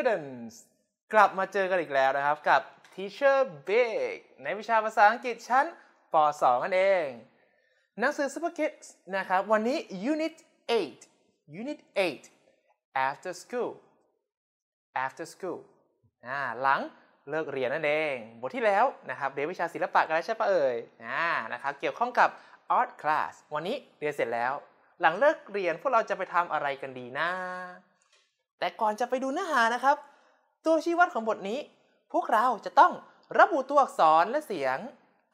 students กลับมาเจอกันอีกแล้วนะครับกับ Teacher Big ในวิชาภาษาอังกฤษชั้น ป .2 นั่นเอง หนังสือ Super Kids นะครับวันนี้ Unit 8 Unit 8 After School After School หลังเลิกเรียนนั่นเอง บทที่แล้วนะครับเรียนวิชาศิลปะกันแล้วใช่ปะเอ่ยนะครับเกี่ยวข้องกับ Art Class วันนี้เรียนเสร็จแล้ว หลังเลิกเรียนพวกเราจะไปทำอะไรกันดีนะแต่ก่อนจะไปดูเนื้อหานะครับ ตัวชี้วัดของบทนี้ พวกเราจะต้อง ระบุตัวอักษรและเสียง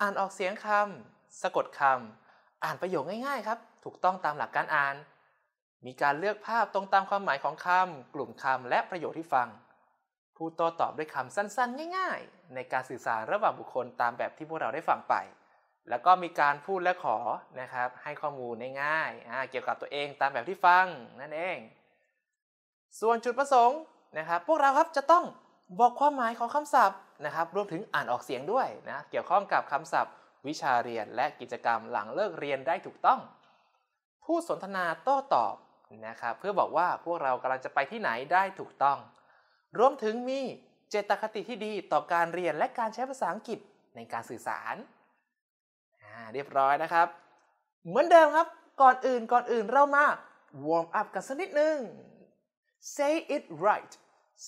อ่านออกเสียงคำสะกดคำอ่านประโยคง่ายๆครับ ถูกต้องตามหลักการอ่าน มีการเลือกภาพตรงตามความหมายของคำกลุ่มคำและประโยคที่ฟัง ผู้โต้ตอบด้วยคำสั้นๆ ง่าย ๆ ในการสื่อสารระหว่างบุคคลตามแบบที่พวกเราได้ฟังไป แล้วก็มีการพูดและขอนะครับ ให้ข้อมูลง่ายๆเกี่ยวกับตัวเองตามแบบที่ฟังนั่นเองส่วนจุดประสงค์นะครับพวกเราครับจะต้องบอกความหมายของคำศัพท์นะครับรวมถึงอ่านออกเสียงด้วยนะเกี่ยวข้องกับคำศัพท์ วิชาเรียนและกิจกรรมหลังเลิกเรียนได้ถูกต้อง ผู้สนทนาโต้ตอบนะครับเพื่อบอกว่าพวกเรากำลังจะไปที่ไหนได้ถูกต้อง รวมถึงมีเจตคติที่ดีต่อการเรียนและการใช้ภาษาอังกฤษในการสื่อสาราเรียบร้อยนะครับ เหมือนเดิมครับก่อนอื่นก่อนอื่นเรามาวอร์มอัพกันสักนิดนึง say it right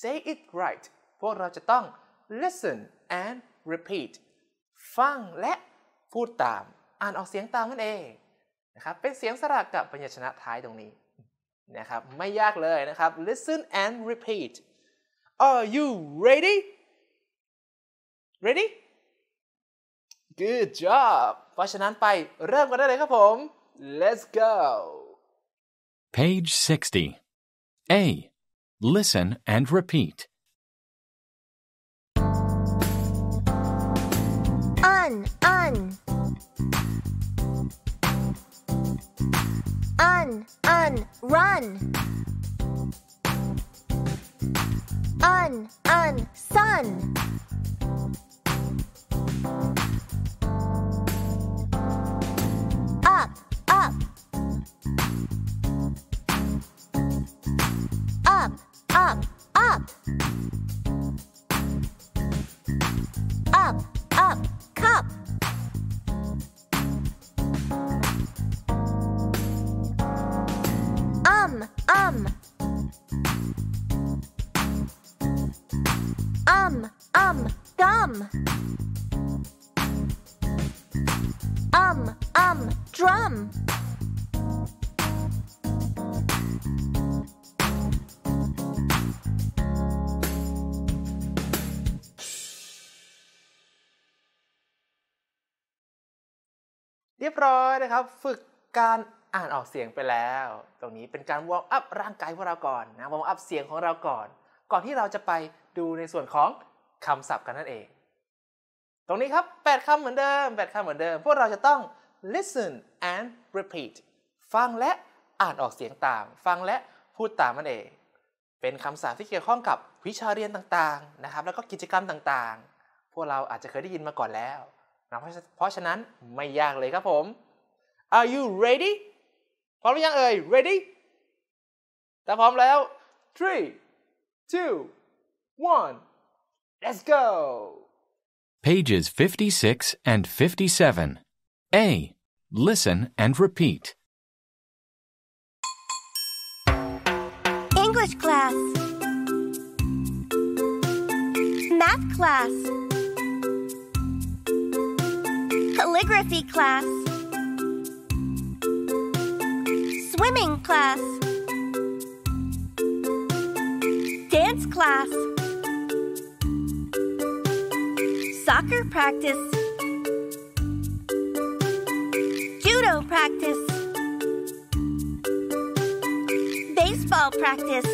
say it right พวกเราจะต้อง listen and repeat ฟังและพูดตาม อ่านออกเสียงตามนั่นเอง นะครับเป็นเสียงสระกับปััญชนะท้ายตรงนี้ นะครับไม่ยากเลยนะครับ listen and repeat are you ready ready good job เพราะฉะนั้นไปเริ่มกันได้เลยครับผม let's go page 60 A. Listen and repeat. Un, un. Un, un, run. Un, un, sun. um um um drum เรียบร้อยนะครับ ฝึกการอ่านออกเสียงไปแล้ว ตรงนี้เป็นการวอร์มอัพร่างกายพวกเราก่อนนะวอร์มอัพเสียงของเราก่อน ก่อนที่เราจะไปดูในส่วนของคำศัพท์กันนั่นเองตรงนี้ครับ8คำเหมือนเดิม8คำเหมือนเดิม พวกเราจะต้อง listen and repeat ฟังและอ่านออกเสียงตาม ฟังและพูดตามมันเอง เป็นคำศัพท์ที่เกี่ยวข้องกับวิชาเรียนต่างๆ นะครับ แล้วก็กิจกรรมต่างๆ พวกเราอาจจะเคยได้ยินมาก่อนแล้วนะเพราะฉะนั้นไม่ยากเลยครับผม Are you ready พร้อมหรือยังเอ่ย ready ถ้าพร้อมแล้ว three two one let's go pages 56 and 57. A. Listen and repeat. English class. Math class. Calligraphy class. Swimming class. Dance class. practice. Judo practice. Baseball practice.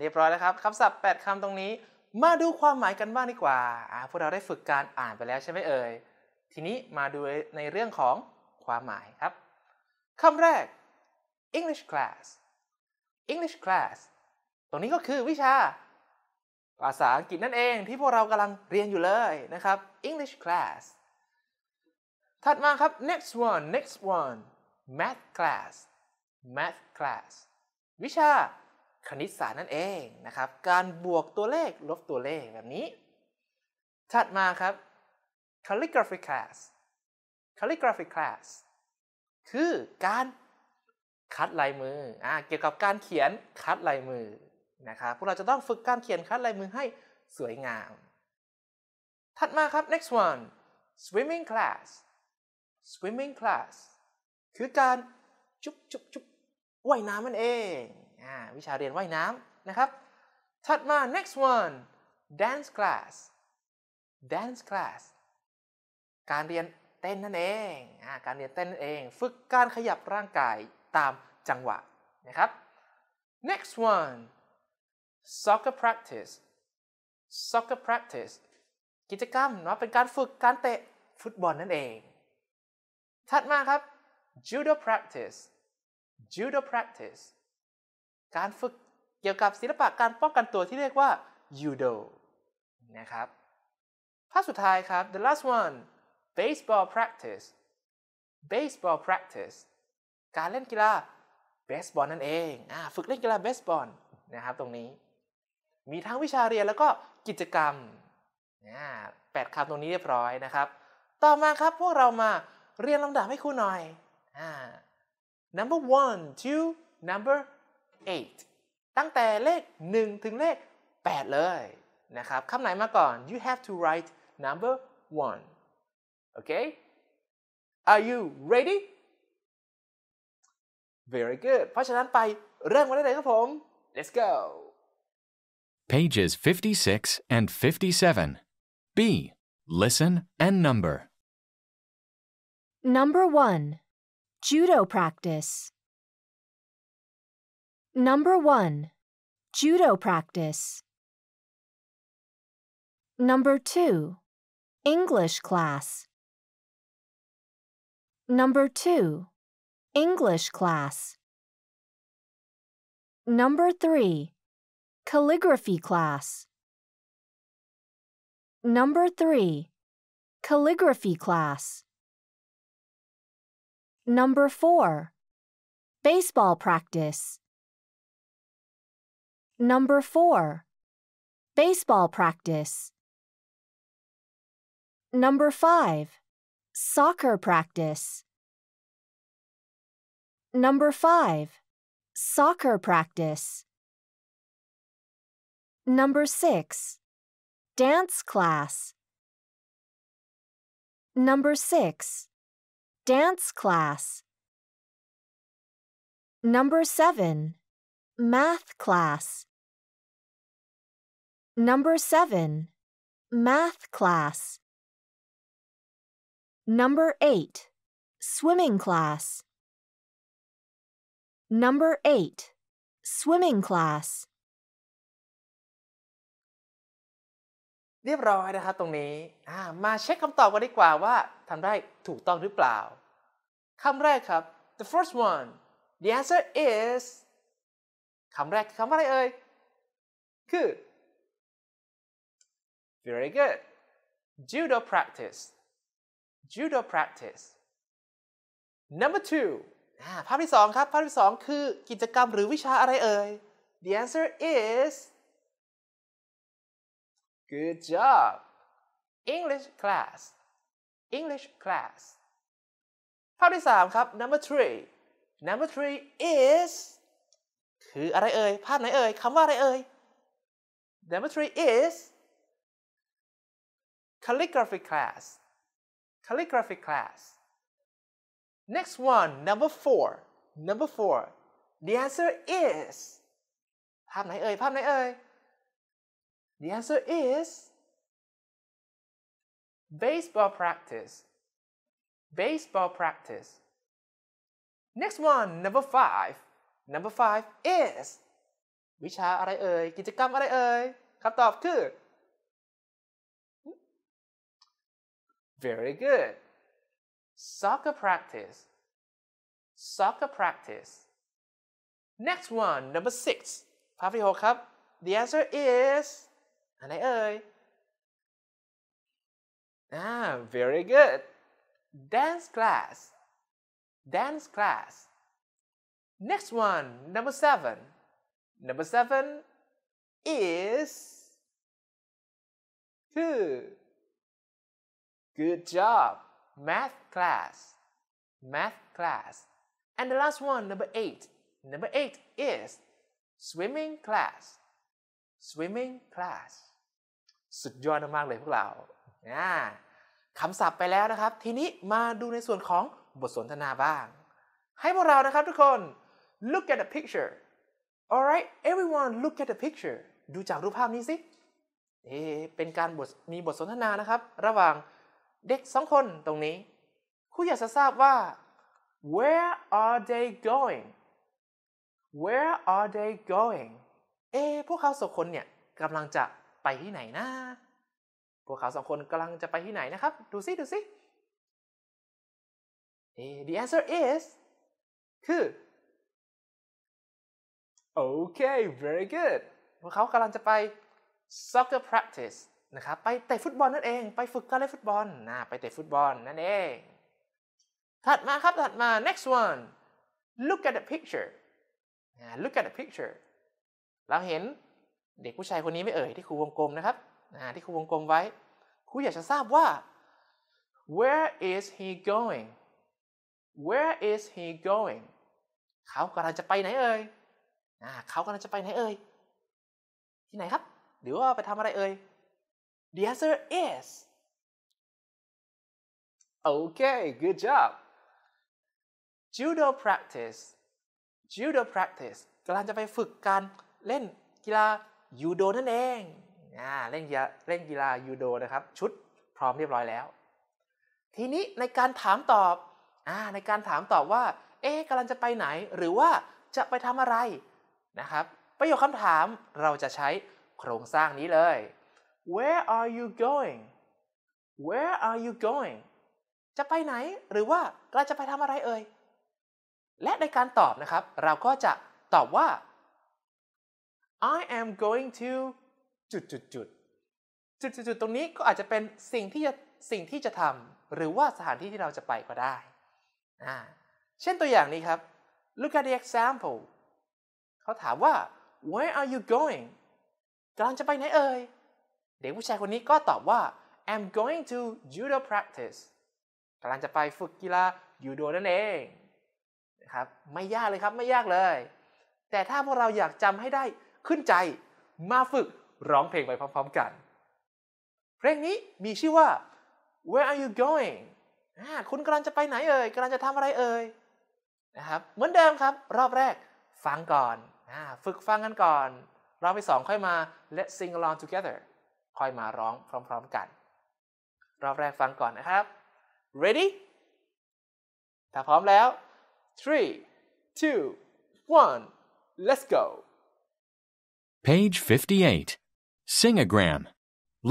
เรียบร้อยแล้วครับ คำศัพท์8คำตรงนี้ มาดูความหมายกันบ้างดีกว่าอ่า พวกเราได้ฝึกการอ่านไปแล้วใช่ไหมเอ่ย ทีนี้มาดูในเรื่องของความหมายครับคำแรก English class English class ตรงนี้ก็คือวิชา ภาษาอังกฤษนั่นเองที่พวกเรากำลังเรียนอยู่เลยนะครับ English class ถัดมาครับ next one next one math class math class วิชาคณิตศาสตร์นั่นเองนะครับการบวกตัวเลขลบตัวเลขแบบนี้ ถัดมาครับ calligraphy class calligraphy class คือการคัดลายมืออเกี่ยวกับการเขียนคัดลายมือนะครับพวกเราจะต้องฝึกการเขียนคัดลายมือให้สวยงาม ถัดมาครับ next one swimming class swimming class คือการจุ๊บจุ๊บจุ๊บว่ายน้ำมันเองอวิชาเรียนว่ายน้ำนะครับ ถัดมา next one dance class dance class การเรียนเต้นนั่นเองอการเรียนเต้นนั่นเอง ฝึกการขยับร่างกายตามจังหวะนะครับ next one soccer practice soccer practice กิจกรรมเนาะเป็นการฝึกการเตะฟุตบอลนั่นเอง ถัดมาครับ judo practice judo practice การฝึกเกี่ยวกับศิลปะการป้องกันตัวที่เรียกว่ายูโดนะครับ ภาพสุดท้ายครับ the last one baseball practice baseball practice การเล่นกีฬาเบสบอลนั่นเองอฝึกเล่นกีฬาเบสบอลนะครับตรงนี้ มีทั้งวิชาเรียนแล้วก็กิจกรรมแปดคำตรงนี้เรียบร้อยนะครับ ต่อมาครับพวกเรามาเรียนลำดับให้ครูหน่อย number one to number eight ตั้งแต่เลข 1 ถึงเลข 8 เลยนะครับ คำไหนมาก่อน you have to write number one Okay? Are you ready? Very good เพราะฉะนั้นไปเริ่มกันได้เลยครับผม Let's go Pages 56 and 57 B Listen and number Number 1 Judo practice Number 1 Judo practice Number 2 English class Number 2. English class. Number 3. Calligraphy class. Number 3. Calligraphy class. Number 4. Baseball practice. Number 4. Baseball practice. Number 5. Soccer practice. Number 5. Soccer practice. Number 6. Dance class. Number 6. Dance class. Number 7. Math class. Number 7. Math class. Number 8. Swimming class. Number 8. Swimming class. เรียบร้อยนะครับตรงนี้ มาเช็คคำตอบกันดีกว่าว่าทำได้ถูกต้องหรือเปล่า คำแรกครับ the first one the answer is คำแรกคำอะไรเอ่ย คือ very good judo practice judo practice number two ภาพที่สองครับ ภาพที่สองคือ กิจกรรมหรือวิชาอะไรเอ่ย the answer is good job English class English class ภาพที่สามครับ number three number three is คืออะไรเอ่ยภาพไหนเอ่ยคำว่าอะไรเอ่ย number three is calligraphy class calligraphy class. Next one, number four. Number four. The answer is ภาพไหนเอ่ยภาพไหนเอ่ย The answer is baseball practice. Baseball practice. Next one, number five. Number five is วิชาอะไรเอ่ยกิจกรรมอะไรเอ่ยคำตอบคือ Very good. Soccer practice. Soccer practice. Next one, number six. up. The answer is อะไรเอ่ย Ah, very good. Dance class. Dance class. Next one, number seven. Number seven is คือ Good job. Math class. Math class. And the last one, number eight. Number eight is swimming class. Swimming class. สุดยอดมากเลยพวกเราคำศัพท์ไปแล้วนะครับ ทีนี้มาดูในส่วนของบทสนทนาบ้าง ให้พวกเรานะครับทุกคน look at the picture alright everyone look at the picture ดูจากรูปภาพนี้สิเอ เป็นการบทมีบทสนทนานะครับระหว่างเด็กสองคนตรงนี้คุณอยากจะทราบว่า where are they going where are they going เอ๊พวกเขาสองคนเนี่ยกำลังจะไปที่ไหนนะ พวกเขาสองคนกำลังจะไปที่ไหนนะครับ ดูซิ ดูซิ the answer is คือ okay very good พวกเขากำลังจะไป soccer practice นะครับไปเตะฟุตบอลนั่นเอง ไปฝึกการเล่นฟุตบอลนะไปเตะฟุตบอลนั่นเอง ถัดมาครับถัดมา next one look at the picture นะ look at the picture เราเห็นเด็กผู้ชายคนนี้ไม่เอ่ยที่ครูวงกลมนะครับนะที่ครูวงกลมไว้ครูอยากจะทราบว่า where is he going where is he going เขากำลังจะไปไหนเอ่ยนะเขากำลังจะไปไหนเอ่ยที่ไหนครับ หรือว่าไปทำอะไรเอ่ย The answer is Okay, good job. Judo practice. Judo practice กำลังจะไปฝึกการเล่นกีฬายูโดนั่นเองอ่าเล่นกีฬาเล่นกีฬายูโดนะครับ ชุดพร้อมเรียบร้อยแล้ว ทีนี้ในการถามตอบอ่าในการถามตอบว่าเอ๊ะกำลังจะไปไหนหรือว่าจะไปทำอะไรนะครับ ประโยคคำถามเราจะใช้โครงสร้างนี้เลย where are you going where are you going จะไปไหน หรือว่ากรลจะไปทำอะไรเอ่ย และในการตอบนะครับ เราก็จะตอบว่า I am going to จุดจุดจุดจุดจุดตรงนี้ก็อาจจะเป็นสิ่งที่จะสิ่งที่จะทำหรือว่าสถานที่ที่เราจะไปก็ได้ เช่นตัวอย่างนี้ครับ look at the example เขาถามว่า where are you going กำลังจะไปไหนเอ่ยเด็กผู้ชายคนนี้ก็ตอบว่า I'm going to judo practice กำลังจะไปฝึกกีฬายูโดนั่นเองนะครับไม่ยากเลยครับไม่ยากเลย แต่ถ้าพวกเราอยากจำให้ได้ขึ้นใจมาฝึกร้องเพลงไปพร้อมๆกัน เพลงนี้มีชื่อว่า Where are you going คุณกำลังจะไปไหนเอ่ยกำลังจะทำอะไรเอ่ยนะครับเหมือนเดิมครับ รอบแรกฟังก่อน ฝึกฟังกันก่อน รอบที่สองค่อยมา let's sing along together ค่อยมาร้องพร้อม ๆกันรอบแรกฟังก่อนนะครับ ready ถ้าพร้อมแล้ว three two one let's go page 58 singagram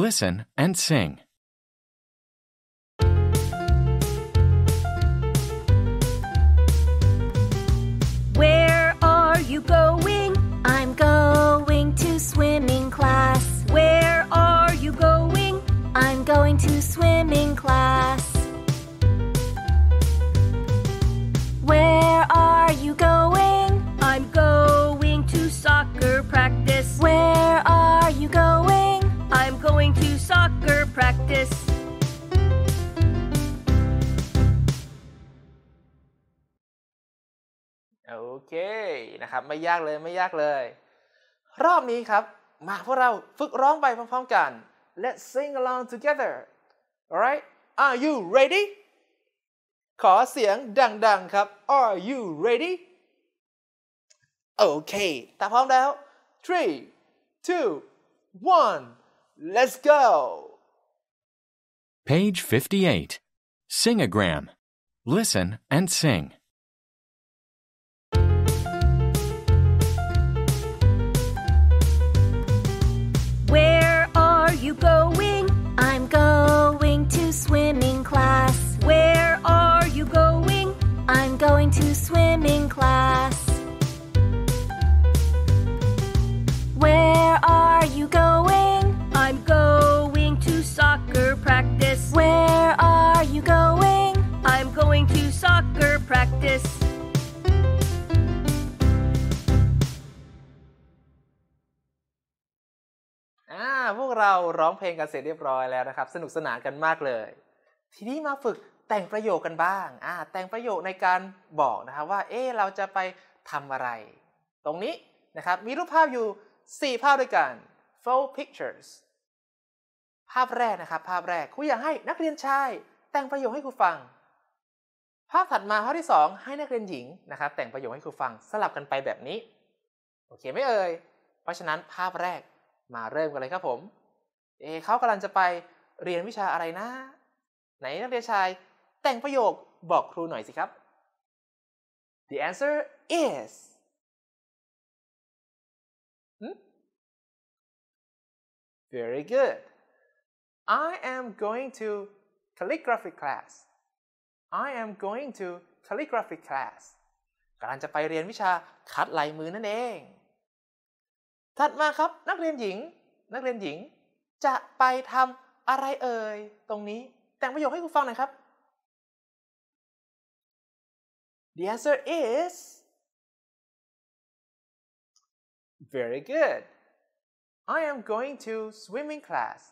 listen and sing swimming class. Where are you going? I'm going to soccer practice. Where are you going? I'm going to soccer practice. Okay มาพวกเราฝึกร้องไปพร้อมๆกัน let's sing along together alright are you ready ขอเสียงดังๆครับ are you ready Okay, ตาพร้อมแล้ว. three two one let's go page 58 singagram listen and sing Where are you going? going to swimming class? Where are you going? I'm going to soccer practice. Where are you going? I'm going to soccer practice. Ah, แต่งประโยคกันบ้างอ่าแต่งประโยคในการบอกนะครับว่า เอ๊เราจะไปทำอะไร ตรงนี้นะครับ มีรูปภาพอยู่ 4 ภาพด้วยกัน four pictures ภาพแรกนะครับ ภาพแรก ครูอยากให้นักเรียนชายแต่งประโยคให้ครูฟัง ภาพถัดมาภาพที่ 2 ให้นักเรียนหญิงนะครับแต่งประโยคให้ครูฟังสลับกันไปแบบนี้ โอเคไม่เอ่ย เพราะฉะนั้นภาพแรกมาเริ่มกันเลยครับผมเอเขากำลังจะไปเรียนวิชาอะไรนะ ไหนนักเรียนชายแต่งประโยคบอกครูหน่อยสิครับ The answer is Very good. I am going to calligraphy class. I am going to calligraphy class. กำลังจะไปเรียนวิชาคัดลายมือนั่นเอง ถัดมาครับนักเรียนหญิงนักเรียนหญิงจะไปทำอะไรเอ่ย ตรงนี้ แต่งประโยคให้ครูฟังหน่อยครับ The answer is very good. I am going to swimming class.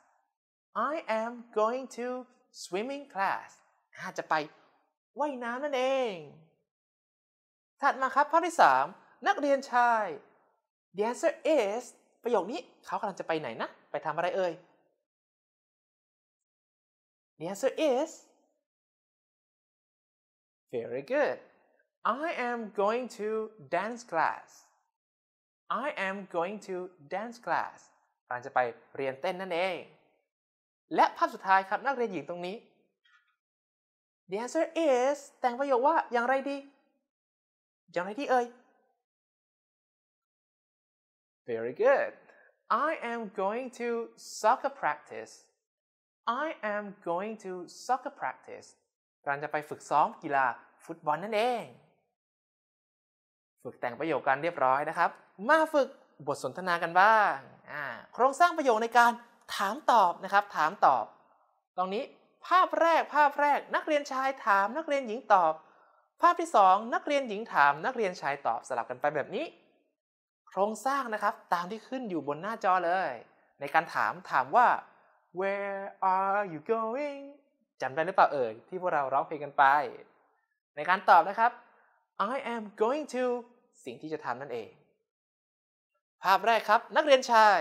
I am going to swimming class อาจจะไปว่ายน้ำนั่นเอง ถัดมาครับข้อที่3 The answer is ประโยคนี้เขากำลังจะไปไหนนะ ไปทำอะไรเอ่ย The answer is very good I am going to dance class I am going to dance class กำลังจะไปเรียนเต้นนั่นเอง และภาพสุดท้ายครับนักเรียนหญิงตรงนี้ The answer is แต่งประโยคว่าอย่างไรดี อย่างไรดีเอ่ย Very good I am going to soccer practice I am going to soccer practice กำลังจะไปฝึกซ้อมกีฬาฟุตบอลนั่นเองฝึกแต่งประโยคกันเรียบร้อยนะครับ มาฝึกบทสนทนากันบ้าง โครงสร้างประโยคในการถามตอบนะครับ ถามตอบ ตรงนี้ภาพแรก ภาพแรก นักเรียนชายถาม นักเรียนหญิงตอบ ภาพที่2นักเรียนหญิงถาม นักเรียนชายตอบสลับกันไปแบบนี้ โครงสร้างนะครับ ตามที่ขึ้นอยู่บนหน้าจอเลย ในการถามถามว่า where are you going จำได้หรือเปล่าเอ่ยที่พวกเราร้องเพลงกันไป ในการตอบนะครับ I am going to สิ่งที่จะทำนั่นเอง ภาพแรกครับ นักเรียนชาย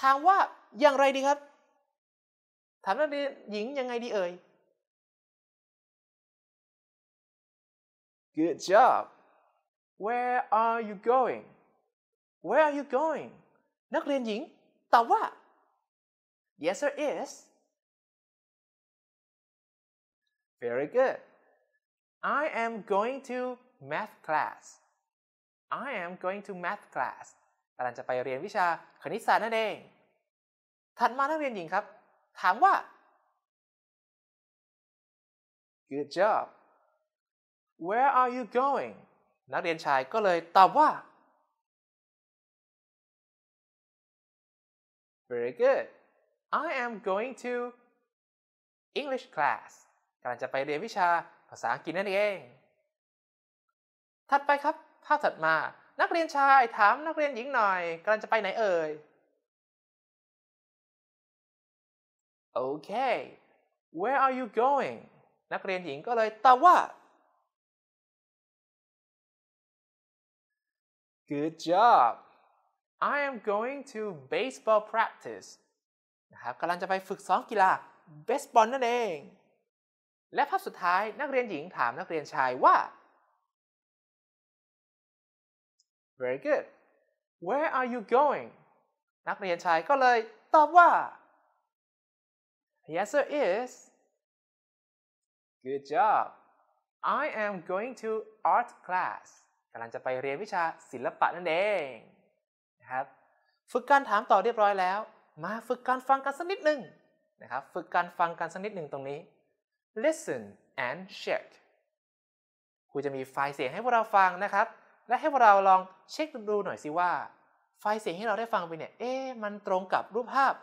ถามว่าอย่างไรดีครับ ถามนักเรียนหญิง ยังไงดีเอ่ย Good job Where are you going Where are you going นักเรียนหญิง ตอบว่า Yes o h r e is Very good I am going to math class I am going to math class กำลังจะไปเรียนวิชาคณิตศาสตร์นั่นเอง ถัดมานักเรียนหญิงครับ ถามว่า Good job Where are you going นักเรียนชายก็เลยตอบว่า Very good I am going to English class กำลังจะไปเรียนวิชาภาษาอังกฤษนั่นเองถัดไปครับ ภาพถัดมา นักเรียนชายถามนักเรียนหญิงหน่อยกำลังจะไปไหนเอ่ย โอเค where are you going นักเรียนหญิงก็เลยตอบว่า good job I am going to baseball practice นะครับกำลังจะไปฝึกซ้อมกีฬาเบสบอลนั่นเอง และภาพสุดท้ายนักเรียนหญิงถามนักเรียนชายว่า Very good Where are you going นักเรียนชายก็เลยตอบว่า The answer is Good job I am going to art class กำลังจะไปเรียนวิชาศิลปะนั่นเอง นะครับ ฝึกการถามต่อเรียบร้อยแล้ว มาฝึกการฟังกันสักนิดหนึ่งนะครับ ฝึกการฟังกันสักนิดหนึ่งตรงนี้ listen and check ครูจะมีไฟล์เสียงให้พวกเราฟังนะครับและให้เราลองเช็คดูหน่อยสิว่า ไฟเสียงที่เราได้ฟังไปเนี่ย เอ๊มันตรงกับรูปภาพ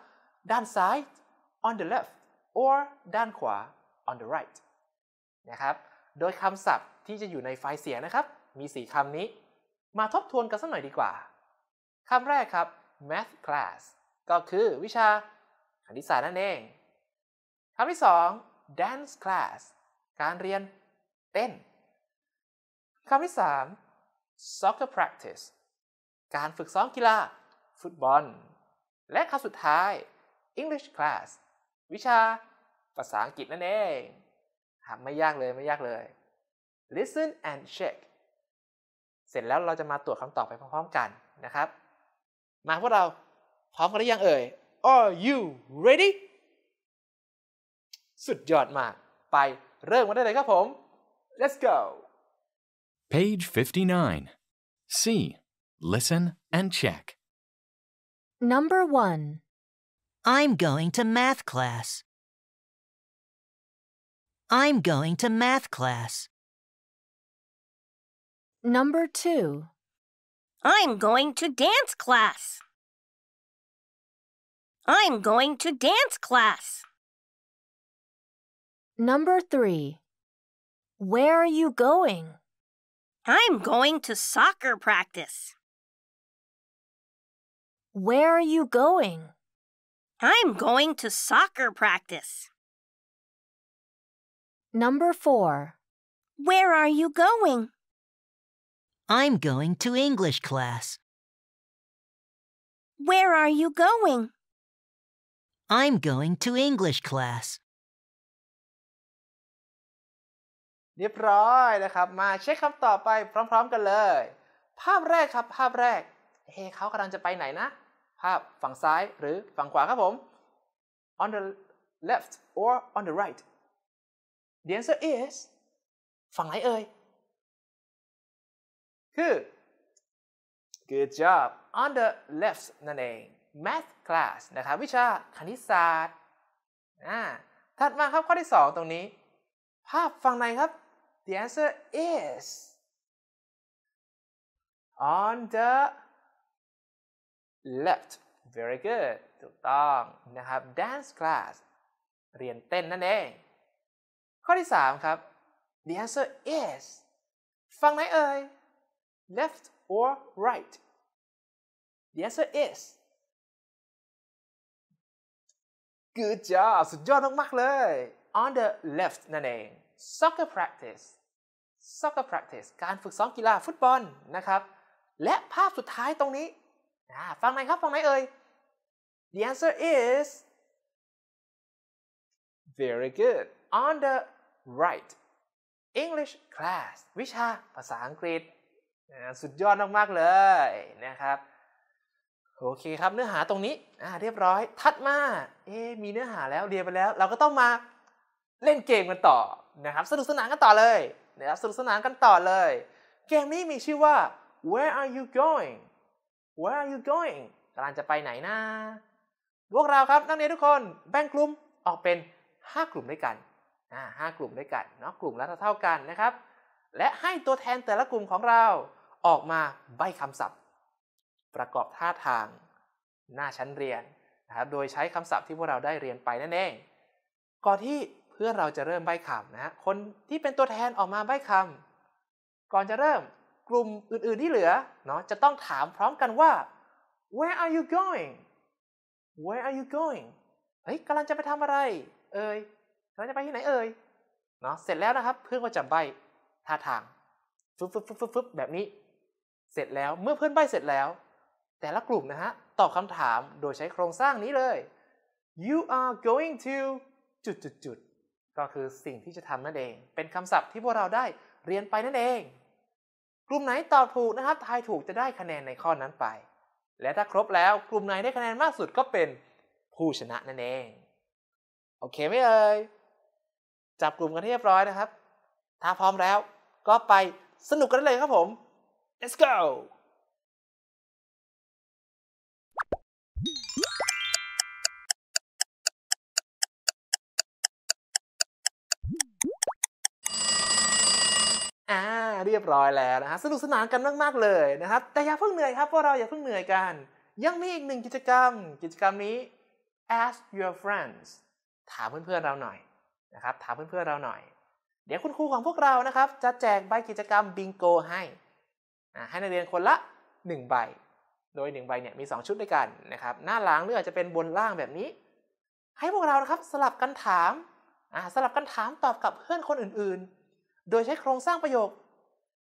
ด้านซ้าย on the left or ด้านขวา on the right นะครับ โดยคำศัพท์ที่จะอยู่ในไฟเสียงนะครับ มี 4คำนี้มาทบทวนกันสักหน่อยดีกว่าคำแรกครับ math class ก็คือวิชาคณิตศาสตร์นั่นเองคำที่ 2 dance class การเรียนเต้นคำที่3 soccer practice การฝึกซ้อมกีฬาฟุตบอล และคำสุดท้าย English class วิชาภาษาอังกฤษนั่นเองหาไม่ยากเลยไม่ยากเลย listen and check เสร็จแล้วเราจะมาตรวจคำตอบไปพร้อมๆกันนะครับ มาพวกเราพร้อมกันหรือยังเอ่ย Are you ready สุดยอดมากไปเริ่มกันได้เลยครับผม let's go Page 59. C. Listen and check. Number 1. I'm going to math class. I'm going to math class. Number 2. I'm going to dance class. I'm going to dance class. Number 3. Where are you going? I'm going to soccer practice. Where are you going? I'm going to soccer practice. Number four. Where are you going? I'm going to English class. Where are you going? I'm going to English class. เรียบร้อยนะครับ มาเช็คคำตอบไปพร้อม ๆ กันเลย ภาพแรกครับ ภาพแรกเฮ้เขากำลังจะไปไหนนะ ภาพฝั่งซ้ายหรือฝั่งขวาครับผม on the left or on the right the answer is ฝั่งไหนเอ่ยคือ good job on the left นั่นเอง math class นะครับ วิชาคณิตศาสตร์อ่าถัดมาครับข้อที่ 2 ตรงนี้ ภาพฝั่งไหนครับ The answer is on the left very good ถูกต้องนะครับ dance class เรียนเต้นนั่นเอง ข้อที่ 3 ครับ the answer is ฟังไหนเอ่ย left or right the answer is good job สุดยอดมากๆเลย on the left นั่นเอง soccer practice soccer practice การฝึกซ้อมกีฬาฟุตบอลนะครับ และภาพสุดท้ายตรงนี้ ฟังไหมครับ ฟังไหมเอ่ย The answer is very good on the right English class วิชา ภาษาอังกฤษสุดยอดมากๆเลยนะครับโอเคครับเนื้อหาตรงนี้เรียบร้อยทัดมาเอ๊มีเนื้อหาแล้ว เรียนไปแล้ว เราก็ต้องมาเล่นเกมกันต่อนะครับสนุกสนานกันต่อเลยนะครับสนุกสนานกันต่อเลยเกมนี้มีชื่อว่า where are you going where are you going กำลังจะไปไหนนะพวกเราครับนักเรียนทุกคนแบ่งกลุ่มออกเป็น 5 กลุ่มด้วยกันห้ากลุ่มด้วยกันเนาะกลุ่มละเท่ากันนะครับ และให้ตัวแทนแต่ละกลุ่มของเราออกมาใบคคำศัพท์ ประกอบท่าทางหน้าชั้นเรียนนะครับโดยใช้คำศัพท์ที่พวกเราได้เรียนไปนั่นเองก่อนที่เพื่อเราจะเริ่มใบคำนะ คนที่เป็นตัวแทนออกมาใบคำก่อนจะเริ่มกลุ่มอื่นๆที่เหลือเนาะจะต้องถามพร้อมกันว่า where are you going where are you going เฮ้ยกำลังจะไปทำอะไร เอ่ยกำลังจะไปที่ไหนเอ่ยเนาะเสร็จแล้วนะครับ เพื่อนก็จะใบท่าทางฟึบฟึบฟึบฟึบฟบแบบนี้ เสร็จแล้วเมื่อเพื่อนใบเสร็จแล้ว แต่ละกลุ่มนะฮะตอบคำถามโดยใช้โครงสร้างนี้เลย you are going to จุดจุดจุดก็คือสิ่งที่จะทำนั่นเองเป็นคำศัพท์ที่พวกเราได้เรียนไปนั่นเอง กลุ่มไหนตอบถูกนะครับทายถูกจะได้คะแนนในข้อนั้นไป และถ้าครบแล้วกลุ่มไหนได้คะแนนมากสุดก็เป็นผู้ชนะนั่นเอง โอเคไหมเอ่ยจับกลุ่มกันเรียบร้อยนะครับ ถ้าพร้อมแล้วก็ไปสนุกกันเลยครับผม let's go เรียบร้อยแล้วนะฮะสนุกสนานกันมากๆเลยนะครับแต่อย่าเพิ่งเหนื่อยครับพวกเรา อย่าเพิ่งเหนื่อยกัน ยังมีอีกหนึ่งกิจกรรมกิจกรรมนี้ ask your friends ถามเพื่อนๆเราหน่อยนะครับถามเพื่อนๆเราหน่อย เดี๋ยวคุณครูของพวกเรานะครับจะแจกใบกิจกรรมบิงโกให้ให้นักเรียนคนละ1ใบ โดย1ใบเนี่ยมี2ชุดด้วยกันนะครับหน้าหลังหรืออาจจะเป็นบนล่างแบบนี้ ให้พวกเรานะครับสลับกันถามสลับกันถามตอบกับเพื่อนคนอื่นๆ โดยใช้โครงสร้างประโยค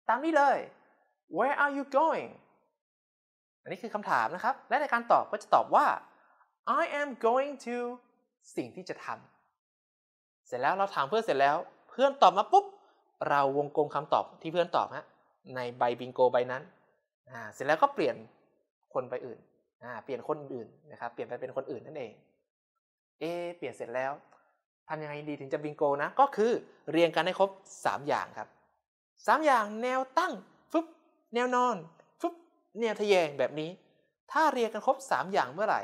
ตามนี้เลย where are you going อันนี้คือคำถามนะครับ และในการตอบก็จะตอบว่า I am going to สิ่งที่จะทำ เสร็จแล้วเราถามเพื่อนเสร็จแล้ว เพื่อนตอบมาปุ๊บ เราวงกลมคำตอบที่เพื่อนตอบฮะ ในใบบิงโกใบนั้น อ่า เสร็จแล้วก็เปลี่ยนคนไปอื่น อ่าเปลี่ยนคนอื่นนะครับ เปลี่ยนไปเป็นคนอื่นนั่นเอง เอ เปลี่ยนเสร็จแล้ว ทำยังไงดีถึงจะบิงโก นะ ก็คือเรียงกันให้ครบ 3 อย่างครับสามอย่างแนวตั้งฟึบแนวนอนฟึบแนวทะแยงแบบนี้ ถ้าเรียนกันครบ3อย่างเมื่อไหร่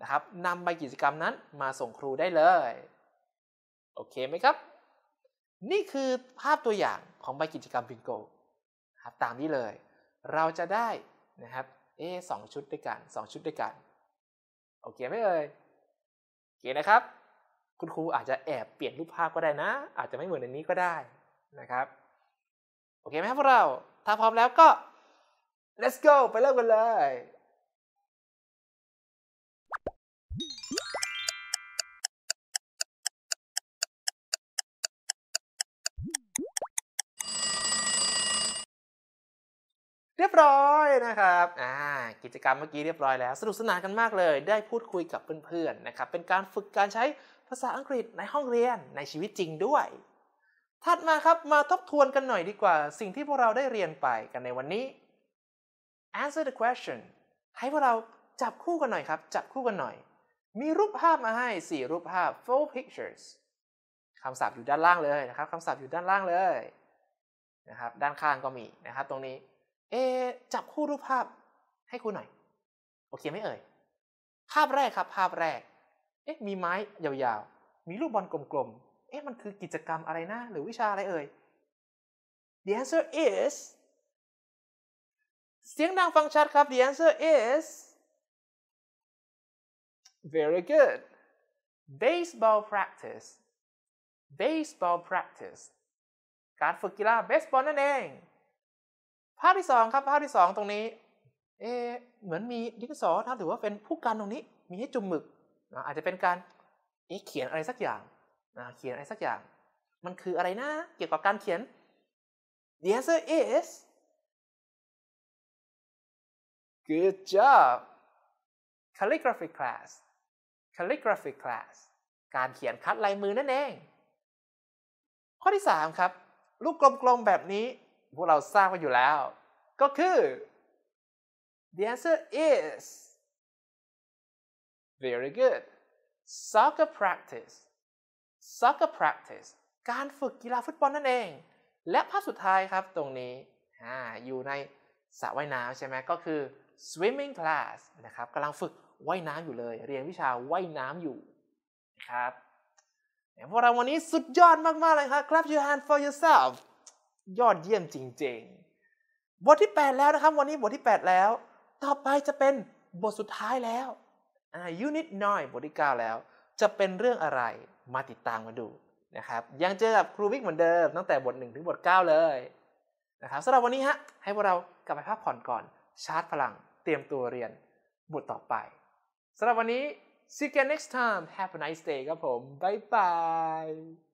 นะครับนำใบกิจกรรมนั้นมาส่งครูได้เลย โอเคไหมครับ นี่คือภาพตัวอย่างของใบกิจกรรมบิงโก ครับ ตามนี้เลย เราจะได้นะครับ เอสองชุดด้วยกัน2ชุดด้วยกัน โอเคไหมเอ่ยโอเคนะครับ คุณครูอาจจะแอบเปลี่ยนรูปภาพก็ได้นะ อาจจะไม่เหมือนในนี้ก็ได้นะครับโอเคไหมครับพวกเรา ถ้าพร้อมแล้วก็ let's go ไปเริ่มกันเลย เรียบร้อยนะครับ อ่า กิจกรรมเมื่อกี้เรียบร้อยแล้ว สนุกสนานกันมากเลย ได้พูดคุยกับเพื่อนๆ นะครับ เป็นการฝึกการใช้ภาษาอังกฤษในห้องเรียนในชีวิตจริงด้วยถัดมาครับมาทบทวนกันหน่อยดีกว่าสิ่งที่พวกเราได้เรียนไปกันในวันนี้ answer the question ให้พวกเราจับคู่กันหน่อยครับ จับคู่กันหน่อย มีรูปภาพมาให้ 4 รูปภาพ four pictures คำศัพท์อยู่ด้านล่างเลยนะครับคำศัพท์อยู่ด้านล่างเลยนะครับ ด้านข้างก็มีนะครับ ตรงนี้ เอจับคู่รูปภาพให้คุณหน่อย โอเคไหมเอ่ยภาพแรกครับ ภาพแรก เอ๊ะมีไม้ยาวๆมีลูกบอลกลมเอ๊ะ มันคือกิจกรรมอะไรนะ หรือวิชาอะไรเอ่ย The answer is เสียงดังฟังชัดครับ The answer is very good baseball practice baseball practice การฝึกกีฬาเบสบอลนั่นเอง ภาพที่สองครับ ภาพที่สองตรงนี้ เอ๊เหมือนมีดินสอนะหรือว่าเป็นผู้กันตรงนี้มีให้จุ่มหมึกอาจจะเป็นการเอ๊เขียนอะไรสักอย่างนะเขียนอะไรสักอย่าง มันคืออะไรนะ เกี่ยวกับการเขียน The answer is Good job calligraphy class calligraphy class การเขียนคัดลายมือนั่นเอง ข้อที่ 3 ครับ ลูกกลมๆแบบนี้ พวกเราทราบกันอยู่แล้ว ก็คือ the answer is very good soccer practice soccer practice การฝึกกีฬาฟุตบอลนั่นเอง และภาพสุดท้ายครับตรงนี้ออยู่ในสระว่ายน้ำใช่ไหมก็คือ swimming class นะครับกำลังฝึกว่ายน้ำอยู่เลย เรียนวิชาว่ายน้ำอยู่นะครับพวกเราวันนี้สุดยอดมาก ๆ เลยครับ clap your hand for yourself ยอดเยี่ยมจริง ๆ บทที่ 8 แล้วนะครับ วันนี้บทที่ 8 แล้ว ต่อไปจะเป็นบทสุดท้ายแล้วยูนิตน่อยบทที่9แล้ว จะเป็นเรื่องอะไรมาติดตามมาดูนะครับ ยังเจอกับครูวิกเหมือนเดิมตั้งแต่บท 1 ถึงบท 9 เลย นะครับสำหรับวันนี้ฮะ ให้พวกเรากลับไปพักผ่อนก่อนชาร์จพลังเตรียมตัวเรียนบทต่อไปสำหรับวันนี้ see you again next time have a nice day ครับผม บ๊ายบาย